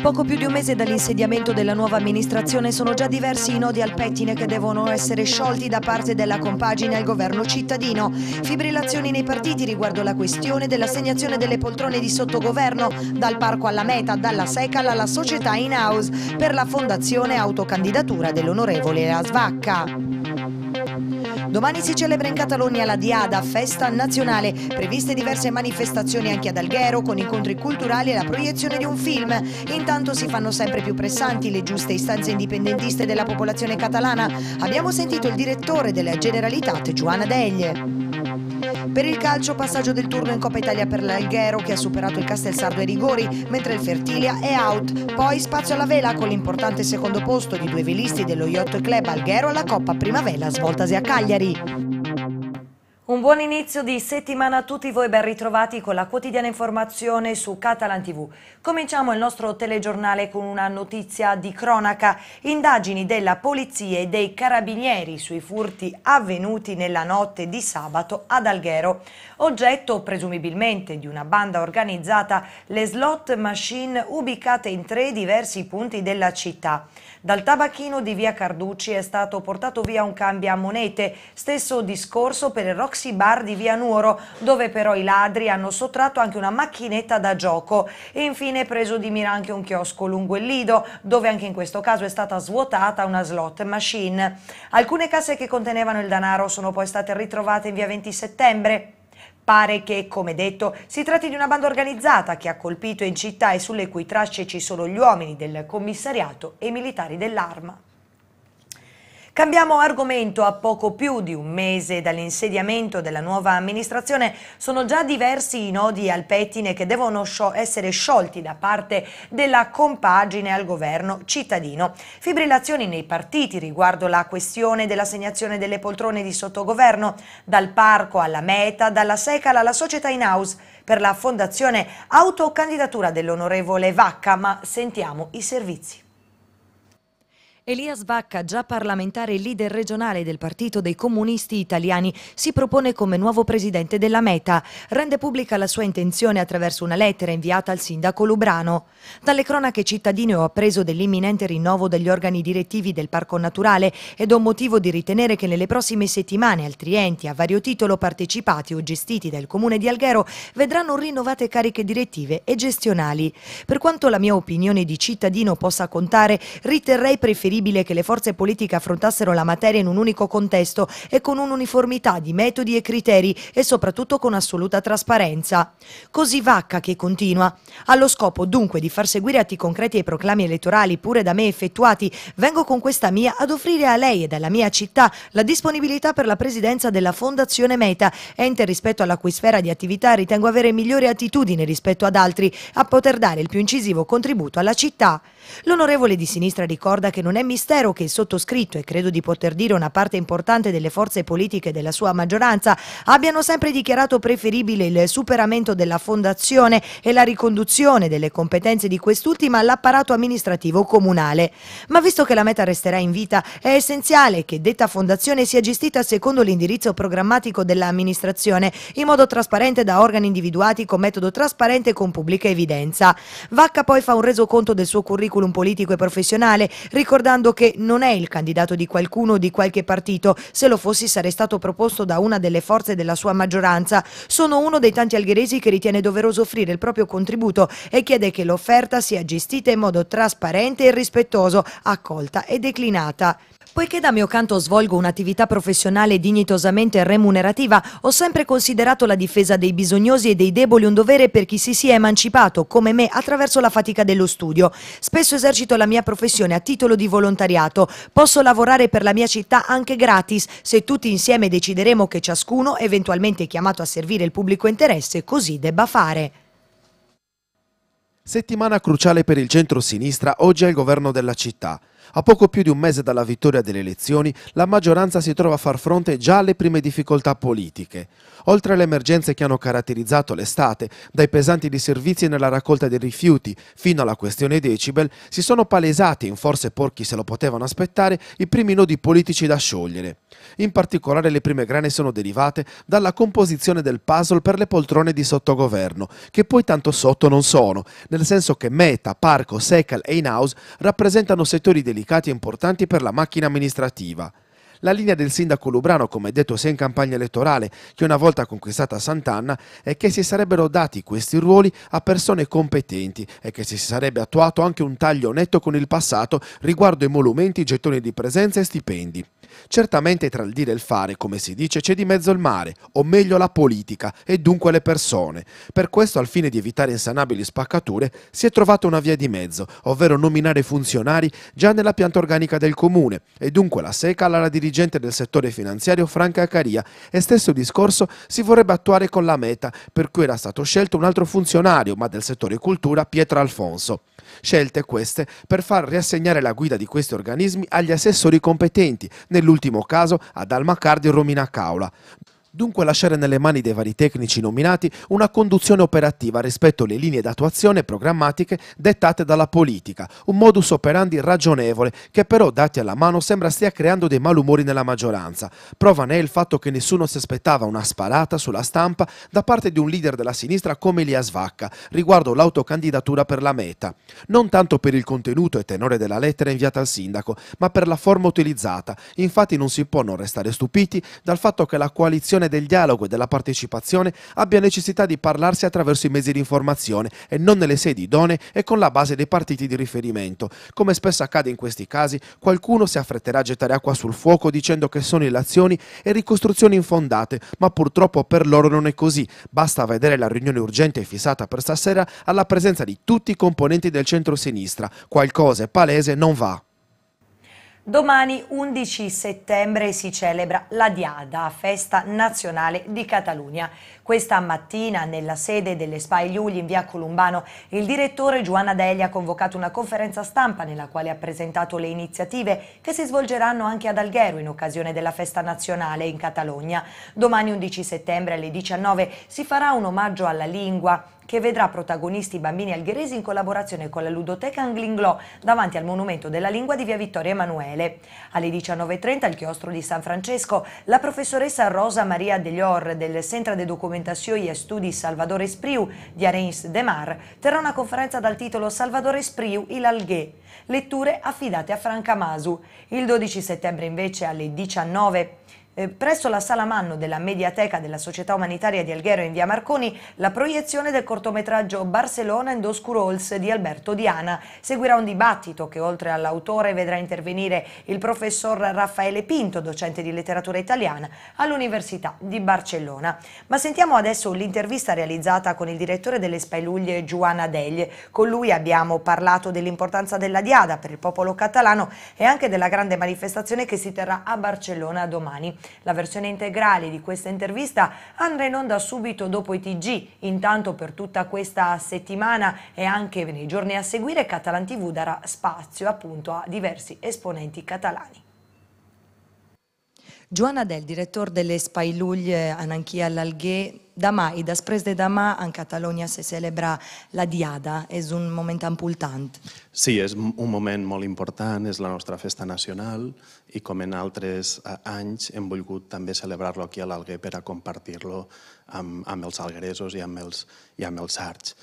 poco più di un mese dall'insediamento della nuova amministrazione sono già diversi i nodi al pettine che devono essere sciolti da parte della compagine al governo cittadino. Fibrillazioni nei partiti riguardo la questione dell'assegnazione delle poltrone di sottogoverno dal parco alla meta, dalla Secal alla società in house per la fondazione autocandidatura dell'onorevole La Svacca. Domani si celebra in Catalogna la Diada, festa nazionale. Previste diverse manifestazioni anche ad Alghero con incontri culturali e la proiezione di un film. Intanto si fanno sempre più pressanti le giuste istanze indipendentiste della popolazione catalana. Abbiamo sentito il direttore della Generalitat, Giovanna Deglie. Per il calcio passaggio del turno in Coppa Italia per l'Alghero che ha superato il Castelsardo ai rigori, mentre il Fertilia è out. Poi spazio alla vela con l'importante secondo posto di due velisti dello Yacht Club Alghero alla Coppa Primavera svoltasi a Cagliari. Un buon inizio di settimana a tutti voi, ben ritrovati con la quotidiana informazione su Catalan TV. Cominciamo il nostro telegiornale con una notizia di cronaca, indagini della polizia e dei carabinieri sui furti avvenuti nella notte di sabato ad Alghero, oggetto presumibilmente di una banda organizzata le slot machine ubicate in tre diversi punti della città. Dal tabacchino di via Carducci è stato portato via un cambio a monete, stesso discorso per il Roxy Roxy Bar di Via Nuoro, dove però i ladri hanno sottratto anche una macchinetta da gioco. E infine preso di mira anche un chiosco lungo il Lido, dove anche in questo caso è stata svuotata una slot machine. Alcune casse che contenevano il danaro sono poi state ritrovate in via 20 settembre, Pare che, come detto, si tratti di una banda organizzata che ha colpito in città e sulle cui tracce ci sono gli uomini del commissariato e i militari dell'arma. Cambiamo argomento, a poco più di un mese dall'insediamento della nuova amministrazione sono già diversi i nodi al pettine che devono essere sciolti da parte della compagine al governo cittadino. Fibrillazioni nei partiti riguardo la questione dell'assegnazione delle poltrone di sottogoverno, dal parco alla meta, dalla secala alla società in house, per la fondazione autocandidatura dell'onorevole Vacca, ma sentiamo i servizi. Elias Vacca, già parlamentare e leader regionale del Partito dei Comunisti Italiani, si propone come nuovo presidente della Meta. Rende pubblica la sua intenzione attraverso una lettera inviata al sindaco Lubrano. Dalle cronache cittadine ho appreso dell'imminente rinnovo degli organi direttivi del Parco Naturale ed ho motivo di ritenere che nelle prossime settimane altri enti a vario titolo partecipati o gestiti dal Comune di Alghero vedranno rinnovate cariche direttive e gestionali. Per quanto la mia opinione di cittadino possa contare, riterrei preferibile preferibile che le forze politiche affrontassero la materia in un unico contesto e con un'uniformità di metodi e criteri e soprattutto con assoluta trasparenza. Così Vacca che continua. Allo scopo dunque di far seguire atti concreti ai proclami elettorali pure da me effettuati, vengo con questa mia ad offrire a lei e alla mia città la disponibilità per la presidenza della Fondazione Meta, ente rispetto alla cui sfera di attività ritengo avere migliore attitudine rispetto ad altri, a poter dare il più incisivo contributo alla città. L'onorevole di sinistra ricorda che non è mistero che il sottoscritto e credo di poter dire una parte importante delle forze politiche della sua maggioranza abbiano sempre dichiarato preferibile il superamento della fondazione e la riconduzione delle competenze di quest'ultima all'apparato amministrativo comunale. Ma visto che la meta resterà in vita, è essenziale che detta fondazione sia gestita secondo l'indirizzo programmatico dell'amministrazione in modo trasparente da organi individuati con metodo trasparente e con pubblica evidenza. Vacca poi fa un resoconto del suo curriculum politico e professionale, ricordando ricordando che non è il candidato di qualcuno o di qualche partito, se lo fossi sarei stato proposto da una delle forze della sua maggioranza. Sono uno dei tanti algheresi che ritiene doveroso offrire il proprio contributo e chiede che l'offerta sia gestita in modo trasparente e rispettoso, accolta e declinata. Poiché da mio canto svolgo un'attività professionale dignitosamente remunerativa, ho sempre considerato la difesa dei bisognosi e dei deboli un dovere per chi si sia emancipato, come me, attraverso la fatica dello studio. Spesso esercito la mia professione a titolo di volontariato. Posso lavorare per la mia città anche gratis, se tutti insieme decideremo che ciascuno, eventualmente chiamato a servire il pubblico interesse, così debba fare. Settimana cruciale per il centro-sinistra oggi è il governo della città. A poco più di un mese dalla vittoria delle elezioni, la maggioranza si trova a far fronte già alle prime difficoltà politiche. Oltre alle emergenze che hanno caratterizzato l'estate, dai pesanti disservizi nella raccolta dei rifiuti fino alla questione decibel, si sono palesati, in forse porchi se lo potevano aspettare, i primi nodi politici da sciogliere. In particolare le prime grane sono derivate dalla composizione del puzzle per le poltrone di sottogoverno, che poi tanto sotto non sono, nel senso che Meta, Parco, Secal e In-House rappresentano settori delicati delicati e importanti per la macchina amministrativa. La linea del sindaco Lubrano, come detto sia in campagna elettorale che una volta conquistata Sant'Anna, è che si sarebbero dati questi ruoli a persone competenti e che si sarebbe attuato anche un taglio netto con il passato riguardo emolumenti, gettoni di presenza e stipendi. Certamente tra il dire e il fare, come si dice, c'è di mezzo il mare, o meglio la politica, e dunque le persone. Per questo, al fine di evitare insanabili spaccature, si è trovata una via di mezzo, ovvero nominare funzionari già nella pianta organica del comune, e dunque la SECA alla dirigente del settore finanziario Franca Caria, e stesso discorso si vorrebbe attuare con la meta, per cui era stato scelto un altro funzionario, ma del settore cultura, Pietro Alfonso. Scelte queste per far riassegnare la guida di questi organismi agli assessori competenti, nel nell'ultimo caso ad Almacardi e Romina Caula. Dunque lasciare nelle mani dei vari tecnici nominati una conduzione operativa rispetto alle linee d'attuazione programmatiche dettate dalla politica, un modus operandi ragionevole che però dati alla mano sembra stia creando dei malumori nella maggioranza. Prova ne è il fatto che nessuno si aspettava una sparata sulla stampa da parte di un leader della sinistra come Elia Svacca riguardo l'autocandidatura per la meta. Non tanto per il contenuto e tenore della lettera inviata al sindaco, ma per la forma utilizzata. Infatti non si può non restare stupiti dal fatto che la coalizione promozione del dialogo e della partecipazione abbia necessità di parlarsi attraverso i mezzi di informazione e non nelle sedi idonee e con la base dei partiti di riferimento. Come spesso accade in questi casi, qualcuno si affretterà a gettare acqua sul fuoco dicendo che sono illazioni e ricostruzioni infondate, ma purtroppo per loro non è così. Basta vedere la riunione urgente fissata per stasera alla presenza di tutti i componenti del centro-sinistra. Qualcosa è palese, non va. Domani 11 settembre si celebra la Diada, festa nazionale di Catalunya. Questa mattina nella sede delle SPA Giulia in via Columbano il direttore Giovanna Deli ha convocato una conferenza stampa nella quale ha presentato le iniziative che si svolgeranno anche ad Alghero in occasione della festa nazionale in Catalogna. Domani 11 settembre alle 19 si farà un omaggio alla lingua che vedrà protagonisti i bambini algheresi in collaborazione con la ludoteca Anglinglò davanti al Monumento della Lingua di via Vittorio Emanuele. Alle 19.30 al chiostro di San Francesco, la professoressa Rosa Maria Delior del Centro de Documentazione e Studi Salvador Espriu di Arens de Mar terrà una conferenza dal titolo Salvador Espriu il Alghe. letture affidate a Franca Masu. Il 12 settembre invece alle 19 eh, presso la Sala Manno della Mediateca della Società Umanitaria di Alghero in via Marconi, la proiezione del cortometraggio Barcelona in dos Curols di Alberto Diana. Seguirà un dibattito che oltre all'autore vedrà intervenire il professor Raffaele Pinto, docente di letteratura italiana all'Università di Barcellona. Ma sentiamo adesso l'intervista realizzata con il direttore delle Spailuglie Giuana Deglie. Con lui abbiamo parlato dell'importanza della diada per il popolo catalano e anche della grande manifestazione che si terrà a Barcellona domani. La versione integrale di questa intervista andrà in onda subito dopo i TG. Intanto per tutta questa settimana e anche nei giorni a seguire Catalan TV darà spazio appunto a diversi esponenti catalani. Joana Del, direttore delle Spailuglie eh, Ananchia all'Alghè, demà i després de demà en Catalunya se celebra la Diada. És un moment important. Sí, és un moment molt important, és la nostra festa nacional i com en altres eh, anys hem volgut també celebrar-lo aquí a l'Alguer per a compartir-lo amb, amb els algueresos i amb els, i amb els arts.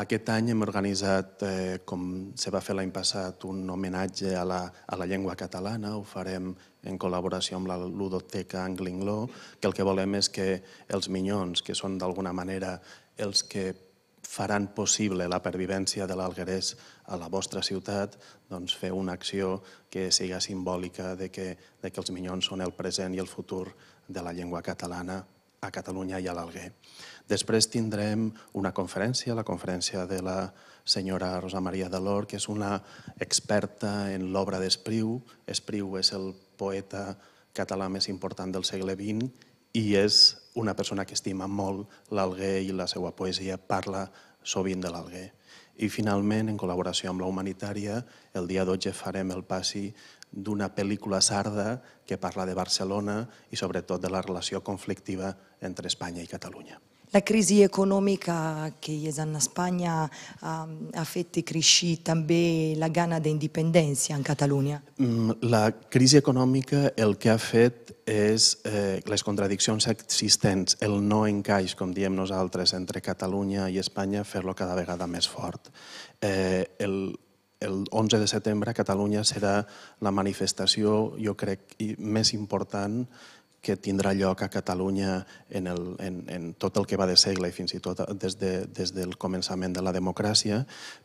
Aquest any hem organitzat, eh, com se va fer l'any passat, un homenatge a la, a la llengua catalana. Ho farem en col·laboració amb la ludoteca Anglingló, que el que volem és que els minyons, que són d'alguna manera els que faran possible la pervivència de l'alguerès a la vostra ciutat, doncs fer una acció que siga simbòlica de que, de que els minyons són el present i el futur de la llengua catalana a Catalunya i a l'Alguer. Després tindrem una conferència, la conferència de la senyora Rosa Maria Delor, que és una experta en l'obra d'Espriu. Espriu és el poeta català més important del segle XX i és una persona que estima molt l'Alguer i la seva poesia parla sovint de l'Alguer. I finalment, en col·laboració amb la Humanitària, el dia 12 farem el passi d'una pel·lícula sarda que parla de Barcelona i sobretot de la relació conflictiva entre Espanya i Catalunya. La crisi econòmica que hi és en Espanya um, ha fet crescere també la gana d'independència en Catalunya? Mm, la crisi econòmica el que ha fet és eh, les contradiccions existents, el no encaix, com diem nosaltres, entre Catalunya i Espanya, fer-lo cada vegada més fort. Eh, el, el 11 de setembre a Catalunya serà la manifestació, jo crec, més important que tindrà lloc a Catalunya en, el, en, en tot el que va de segle i fins i tot des, de, des del començament de la democràcia,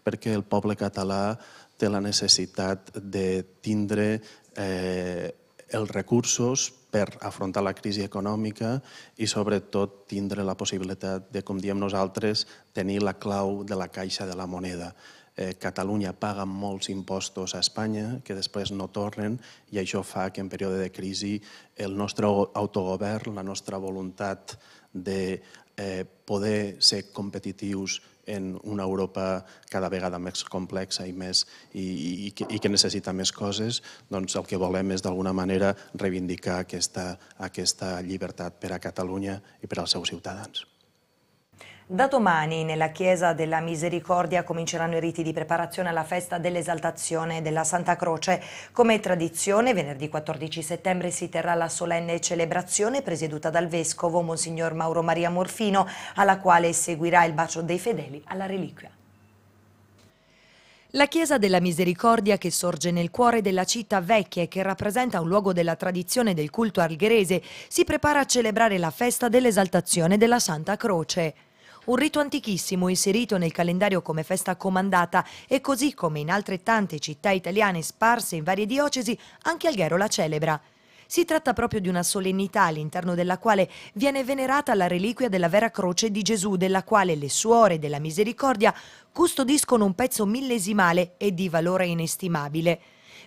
perquè el poble català té la necessitat de tindre eh, els recursos per afrontar la crisi econòmica i sobretot tindre la possibilitat de, com diem nosaltres, tenir la clau de la caixa de la moneda eh, Catalunya paga molts impostos a Espanya que després no tornen i això fa que en període de crisi el nostre autogovern, la nostra voluntat de eh, poder ser competitius en una Europa cada vegada més complexa i, més, i, i, i que necessita més coses, doncs el que volem és d'alguna manera reivindicar aquesta, aquesta llibertat per a Catalunya i per als seus ciutadans. Da domani nella Chiesa della Misericordia cominceranno i riti di preparazione alla festa dell'esaltazione della Santa Croce. Come tradizione, venerdì 14 settembre si terrà la solenne celebrazione presieduta dal Vescovo Monsignor Mauro Maria Morfino, alla quale seguirà il bacio dei fedeli alla reliquia. La Chiesa della Misericordia che sorge nel cuore della città vecchia e che rappresenta un luogo della tradizione del culto algherese si prepara a celebrare la festa dell'esaltazione della Santa Croce un rito antichissimo inserito nel calendario come festa comandata e così come in altrettante città italiane sparse in varie diocesi, anche Alghero la celebra. Si tratta proprio di una solennità all'interno della quale viene venerata la reliquia della vera croce di Gesù, della quale le suore della misericordia custodiscono un pezzo millesimale e di valore inestimabile.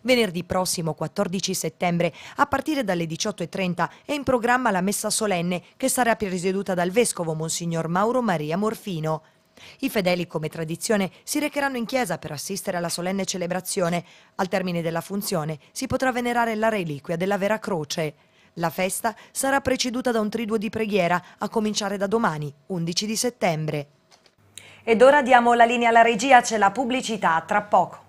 Venerdì prossimo 14 settembre a partire dalle 18.30 è in programma la messa solenne che sarà presieduta dal Vescovo Monsignor Mauro Maria Morfino. I fedeli, come tradizione, si recheranno in chiesa per assistere alla solenne celebrazione. Al termine della funzione si potrà venerare la reliquia della vera croce. La festa sarà preceduta da un triduo di preghiera, a cominciare da domani, 11 settembre. Ed ora diamo la linea alla regia, c'è la pubblicità, tra poco.